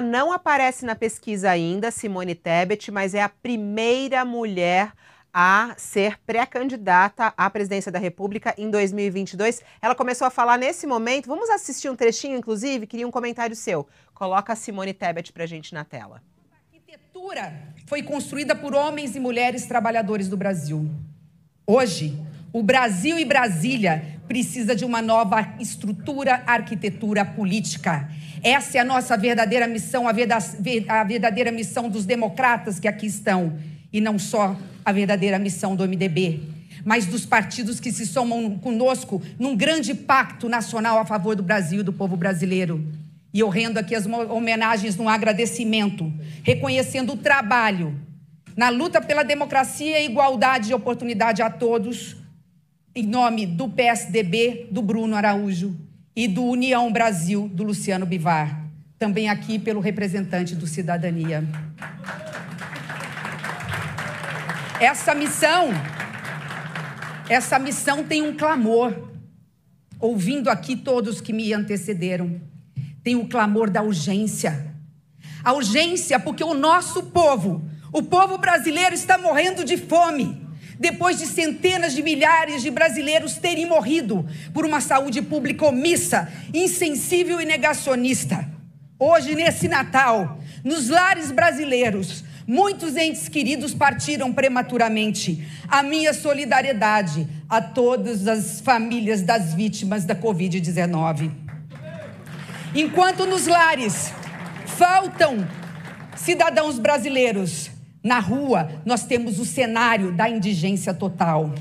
não aparece na pesquisa ainda, Simone Tebet, mas é a primeira mulher a ser pré-candidata à presidência da República em 2022. Ela começou a falar nesse momento. Vamos assistir um trechinho, inclusive? Queria um comentário seu. Coloca a Simone Tebet para gente na tela. A arquitetura foi construída por homens e mulheres trabalhadores do Brasil. Hoje, o Brasil e Brasília precisa de uma nova estrutura, arquitetura política. Essa é a nossa verdadeira missão, a verdadeira missão dos democratas que aqui estão, e não só a verdadeira missão do MDB, mas dos partidos que se somam conosco num grande pacto nacional a favor do Brasil e do povo brasileiro. E eu rendo aqui as homenagens num agradecimento, reconhecendo o trabalho na luta pela democracia e igualdade de oportunidade a todos em nome do PSDB, do Bruno Araújo, e do União Brasil, do Luciano Bivar, também aqui pelo representante do Cidadania. Essa missão, essa missão tem um clamor. Ouvindo aqui todos que me antecederam, tem o clamor da urgência. A urgência porque o nosso povo, o povo brasileiro está morrendo de fome depois de centenas de milhares de brasileiros terem morrido por uma saúde pública omissa, insensível e negacionista. Hoje, nesse Natal, nos lares brasileiros, muitos entes queridos partiram prematuramente. A minha solidariedade a todas as famílias das vítimas da Covid-19. Enquanto nos lares faltam cidadãos brasileiros na rua, nós temos o cenário da indigência total.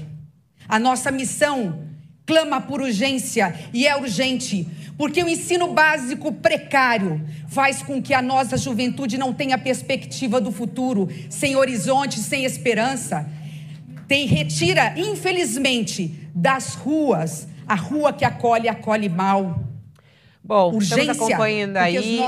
A nossa missão clama por urgência e é urgente, porque o ensino básico precário faz com que a nossa juventude não tenha perspectiva do futuro, sem horizonte, sem esperança. Tem retira, infelizmente, das ruas, a rua que acolhe acolhe mal. Bom, Urgência, estamos acompanhando aí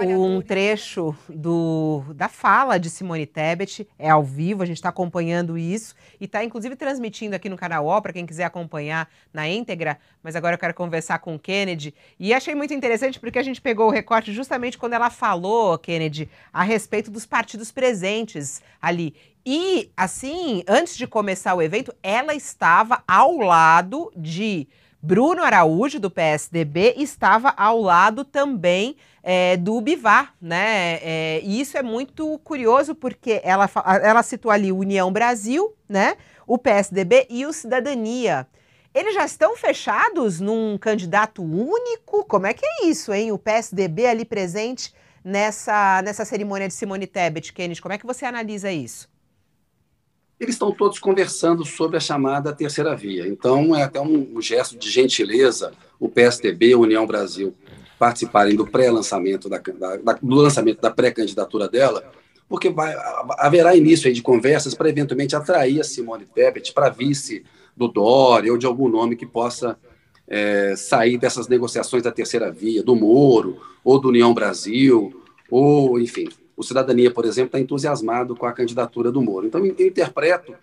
uh, um trecho do, da fala de Simone Tebet, é ao vivo, a gente está acompanhando isso e está inclusive transmitindo aqui no canal O, para quem quiser acompanhar na íntegra, mas agora eu quero conversar com o Kennedy e achei muito interessante porque a gente pegou o recorte justamente quando ela falou, Kennedy, a respeito dos partidos presentes ali e, assim, antes de começar o evento, ela estava ao lado de Bruno Araújo, do PSDB, estava ao lado também é, do Bivar, né? É, e isso é muito curioso porque ela, ela citou ali União Brasil, né? O PSDB e o Cidadania. Eles já estão fechados num candidato único? Como é que é isso, hein? O PSDB ali presente nessa, nessa cerimônia de Simone Tebet, Kennedy. Como é que você analisa isso? eles estão todos conversando sobre a chamada terceira via. Então, é até um, gesto de gentileza o PSDB e a União Brasil participarem do pré-lançamento da, da, do lançamento da pré-candidatura dela, porque vai, haverá início de conversas para eventualmente atrair a Simone Tebet para vice do Dória ou de algum nome que possa é, sair dessas negociações da terceira via, do Moro ou do União Brasil, ou, enfim, o Cidadania, por exemplo, está entusiasmado com a candidatura do Moro. Então, eu interpreto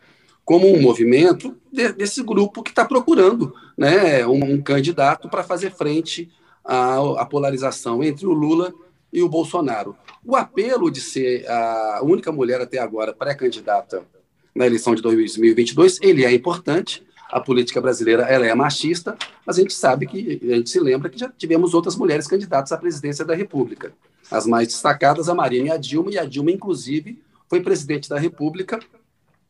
como um movimento de, desse grupo que está procurando né, um, um candidato para fazer frente à, à, polarização entre o Lula e o Bolsonaro. O apelo de ser a única mulher até agora pré-candidata na eleição de 2022, ele é importante. A política brasileira ela é machista, mas a gente sabe que, a gente se lembra que já tivemos outras mulheres candidatas à presidência da República. As mais destacadas, a Marina e a Dilma, e a Dilma, inclusive, foi presidente da República,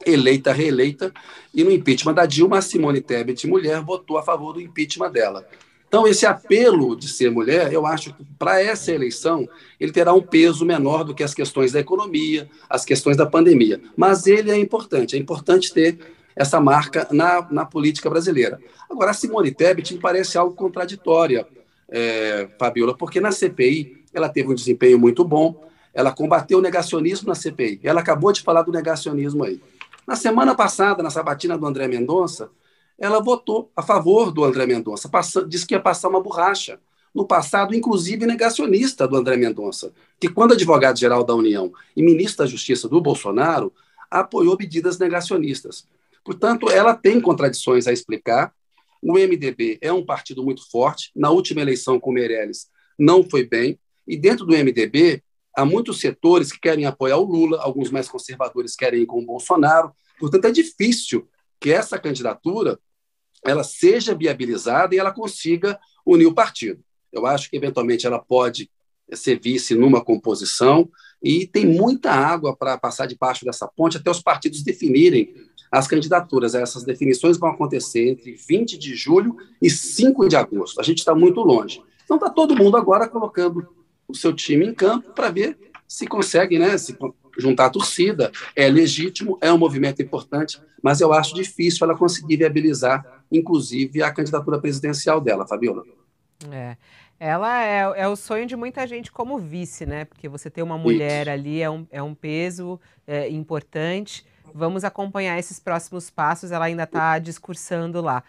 eleita, reeleita, e no impeachment da Dilma, a Simone Tebet, mulher, votou a favor do impeachment dela. Então, esse apelo de ser mulher, eu acho que para essa eleição, ele terá um peso menor do que as questões da economia, as questões da pandemia. Mas ele é importante, é importante ter essa marca na, na política brasileira. Agora, a Simone Tebet me parece algo contraditória, é, Fabiola, porque na CPI ela teve um desempenho muito bom, ela combateu o negacionismo na CPI. Ela acabou de falar do negacionismo aí. Na semana passada, na sabatina do André Mendonça, ela votou a favor do André Mendonça, disse que ia passar uma borracha. No passado, inclusive negacionista do André Mendonça, que, quando advogado-geral da União e ministro da Justiça do Bolsonaro, apoiou medidas negacionistas. Portanto, ela tem contradições a explicar. O MDB é um partido muito forte. Na última eleição com Meirelles não foi bem. E dentro do MDB, há muitos setores que querem apoiar o Lula, alguns mais conservadores querem ir com o Bolsonaro. Portanto, é difícil que essa candidatura ela seja viabilizada e ela consiga unir o partido. Eu acho que eventualmente ela pode ser vice numa composição e tem muita água para passar debaixo dessa ponte até os partidos definirem as candidaturas. Essas definições vão acontecer entre 20 de julho e 5 de agosto. A gente está muito longe. Então está todo mundo agora colocando o seu time em campo para ver se consegue né, se juntar a torcida. É legítimo, é um movimento importante, mas eu acho difícil ela conseguir viabilizar, inclusive, a candidatura presidencial dela, Fabiola. É. Ela é, é o sonho de muita gente como vice, né? Porque você ter uma mulher Isso. ali é um, é um peso é, importante. Vamos acompanhar esses próximos passos. Ela ainda está discursando lá.